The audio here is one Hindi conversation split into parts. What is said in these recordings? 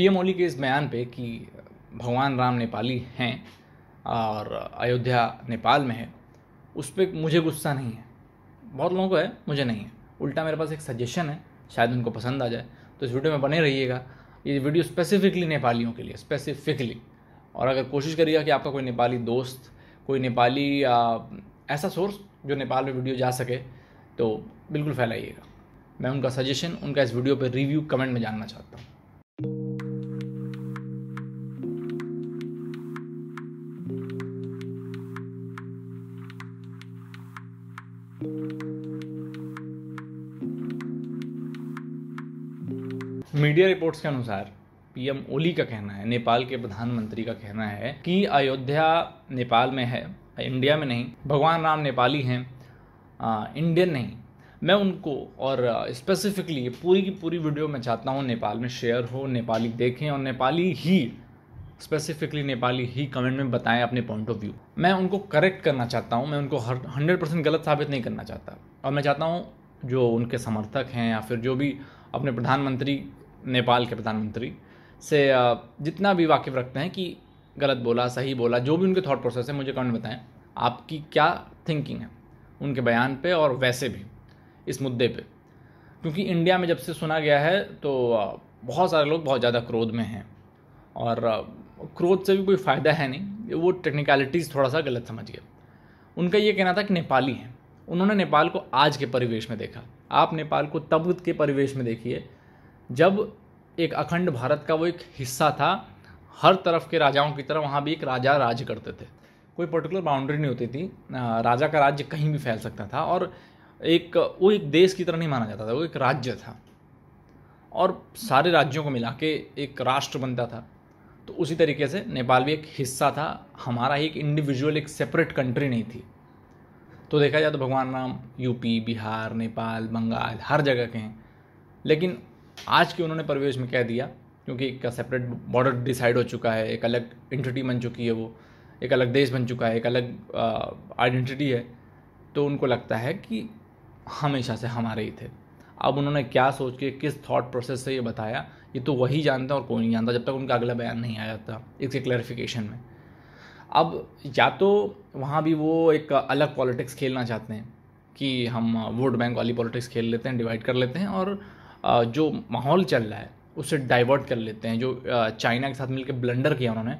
पीएम ओली के इस बयान पे कि भगवान राम नेपाली हैं और अयोध्या नेपाल में है उस पर मुझे गुस्सा नहीं है बहुत लोगों को है मुझे नहीं है उल्टा मेरे पास एक सजेशन है शायद उनको पसंद आ जाए तो इस वीडियो में बने रहिएगा ये वीडियो स्पेसिफिकली नेपालियों के लिए स्पेसिफिकली और अगर कोशिश करिएगा कि आपका कोई नेपाली दोस्त कोई नेपाली आ, ऐसा सोर्स जो नेपाल में वीडियो जा सके तो बिल्कुल फैलाइएगा मैं उनका सजेशन उनका इस वीडियो पर रिव्यू कमेंट में जानना चाहता हूँ मीडिया रिपोर्ट्स के अनुसार पीएम ओली का कहना है नेपाल के प्रधानमंत्री का कहना है कि अयोध्या नेपाल में है इंडिया में नहीं भगवान राम नेपाली हैं इंडियन नहीं मैं उनको और स्पेसिफिकली पूरी की पूरी वीडियो मैं चाहता हूँ नेपाल में शेयर हो नेपाली देखें और नेपाली ही स्पेसिफिकली नेपाली ही कमेंट में बताएं अपने पॉइंट ऑफ व्यू मैं उनको करेक्ट करना चाहता हूँ मैं उनको हर हंड्रेड परसेंट गलत साबित नहीं करना चाहता और मैं चाहता हूँ जो उनके समर्थक हैं या फिर जो भी अपने प्रधानमंत्री नेपाल के प्रधानमंत्री से जितना भी वाकिफ़ रखते हैं कि गलत बोला सही बोला जो भी उनके थॉट प्रोसेस है मुझे कमेंट बताएं आपकी क्या थिंकिंग है उनके बयान पे और वैसे भी इस मुद्दे पे क्योंकि इंडिया में जब से सुना गया है तो बहुत सारे लोग बहुत ज़्यादा क्रोध में हैं और क्रोध से भी कोई फ़ायदा है नहीं वो टेक्निकलिटीज़ थोड़ा सा गलत समझ गया उनका ये कहना था कि नेपाली हैं उन्होंने नेपाल को आज के परिवेश में देखा आप नेपाल को तब के परिवेश में देखिए जब एक अखंड भारत का वो एक हिस्सा था हर तरफ के राजाओं की तरह वहाँ भी एक राजा राज करते थे कोई पर्टिकुलर बाउंड्री नहीं होती थी राजा का राज्य कहीं भी फैल सकता था और एक वो एक देश की तरह नहीं माना जाता था वो एक राज्य था और सारे राज्यों को मिला के एक राष्ट्र बनता था तो उसी तरीके से नेपाल भी एक हिस्सा था हमारा ही एक इंडिविजुअल एक सेपरेट कंट्री नहीं थी तो देखा जाए तो भगवान राम यूपी बिहार नेपाल बंगाल हर जगह के हैं लेकिन आज के उन्होंने प्रवेश में कह दिया क्योंकि एक सेपरेट बॉर्डर डिसाइड हो चुका है एक अलग इंटिटी बन चुकी है वो एक अलग देश बन चुका है एक अलग आइडेंटिटी है तो उनको लगता है कि हमेशा से हमारे ही थे अब उन्होंने क्या सोच के किस थॉट प्रोसेस से ये बताया ये तो वही जानता और कोई नहीं जानता जब तक उनका अगला बयान नहीं आ जाता इसके क्लैरिफिकेशन में अब या तो वहाँ भी वो एक अलग पॉलिटिक्स खेलना चाहते हैं कि हम वोट बैंक वाली पॉलिटिक्स खेल लेते हैं डिवाइड कर लेते हैं और जो माहौल चल रहा है उससे डाइवर्ट कर लेते हैं जो चाइना के साथ मिलकर ब्लंडर किया उन्होंने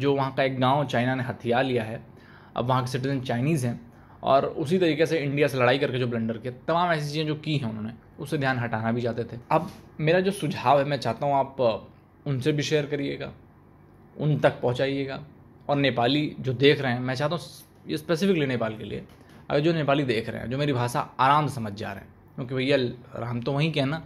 जो वहाँ का एक गांव चाइना ने हथियार लिया है अब वहाँ के सिटीजन चाइनीज़ हैं और उसी तरीके से इंडिया से लड़ाई करके जो ब्लंडर किए तमाम ऐसी चीज़ें जो की हैं उन्होंने उससे ध्यान हटाना भी चाहते थे अब मेरा जो सुझाव है मैं चाहता हूँ आप उनसे भी शेयर करिएगा उन तक पहुँचाइएगा और नेपाली जो देख रहे हैं मैं चाहता हूँ ये स्पेसिफिकली नेपाल के लिए अगर जो नेपाली देख रहे हैं जो मेरी भाषा आराम समझ जा रहे हैं क्योंकि भैया हम तो वहीं के हैं ना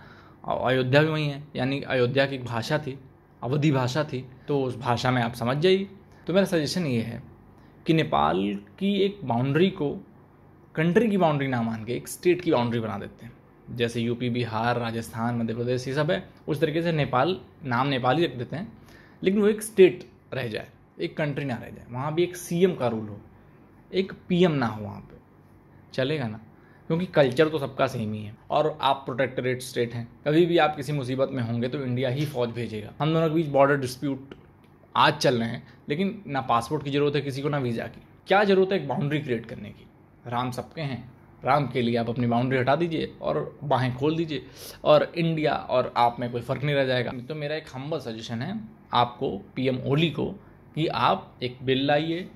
अयोध्या भी वहीं है यानी अयोध्या की एक भाषा थी अवधि भाषा थी तो उस भाषा में आप समझ जाइए तो मेरा सजेशन ये है कि नेपाल की एक बाउंड्री को कंट्री की बाउंड्री ना मान के एक स्टेट की बाउंड्री बना देते हैं जैसे यूपी बिहार राजस्थान मध्य प्रदेश ये सब है उस तरीके से नेपाल नाम नेपाल ही रख देते हैं लेकिन वो एक स्टेट रह जाए एक कंट्री ना रह जाए वहाँ भी एक सीएम का रूल हो एक पीएम ना हो वहाँ पे चलेगा ना क्योंकि कल्चर तो सबका सेम ही है और आप प्रोटेक्टरेट स्टेट हैं कभी भी आप किसी मुसीबत में होंगे तो इंडिया ही फौज भेजेगा हम दोनों के बीच बॉर्डर डिस्प्यूट आज चल रहे हैं लेकिन ना पासपोर्ट की ज़रूरत है किसी को ना वीज़ा की क्या ज़रूरत है एक बाउंड्री क्रिएट करने की राम सबके हैं राम के लिए आप अपनी बाउंड्री हटा दीजिए और बाहें खोल दीजिए और इंडिया और आप में कोई फ़र्क नहीं रह जाएगा तो मेरा एक हम्बल सजेशन है आपको पीएम ओली को कि आप एक बिल लाइए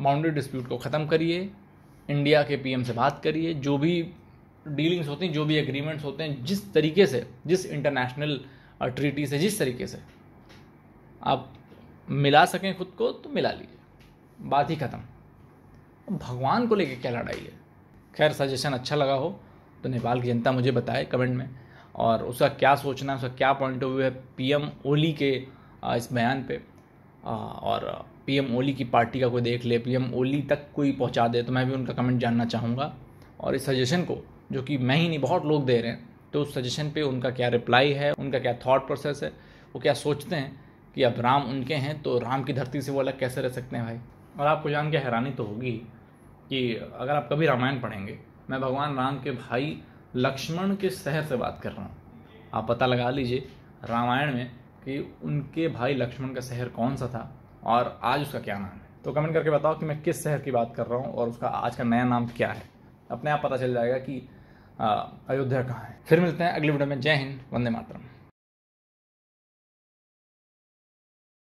बाउंड्री डिस्प्यूट को ख़त्म करिए इंडिया के पीएम से बात करिए जो भी डीलिंग्स होती हैं जो भी एग्रीमेंट्स होते हैं जिस तरीके से जिस इंटरनेशनल ट्रीटी से जिस तरीके से आप मिला सकें खुद को तो मिला लीजिए बात ही ख़त्म भगवान को लेके क्या लड़ाई है खैर सजेशन अच्छा लगा हो तो नेपाल की जनता मुझे बताए कमेंट में और उसका क्या सोचना है उसका क्या पॉइंट ऑफ व्यू है पीएम ओली के इस बयान पे और पीएम ओली की पार्टी का कोई देख ले पीएम ओली तक कोई पहुंचा दे तो मैं भी उनका कमेंट जानना चाहूँगा और इस सजेशन को जो कि मैं ही नहीं बहुत लोग दे रहे हैं तो उस सजेशन पे उनका क्या रिप्लाई है उनका क्या थॉट प्रोसेस है वो क्या सोचते हैं कि अब राम उनके हैं तो राम की धरती से वो अलग कैसे रह सकते हैं भाई और आपको जान के हैरानी तो होगी कि अगर आप कभी रामायण पढ़ेंगे मैं भगवान राम के भाई लक्ष्मण के शहर से बात कर रहा हूँ आप पता लगा लीजिए रामायण में कि उनके भाई लक्ष्मण का शहर कौन सा था और आज उसका क्या नाम है तो कमेंट करके बताओ कि मैं किस शहर की बात कर रहा हूँ और उसका आज का नया नाम क्या है अपने आप पता चल जाएगा कि अयोध्या कहाँ है फिर मिलते हैं अगले वीडियो में जय हिंद वंदे मातरम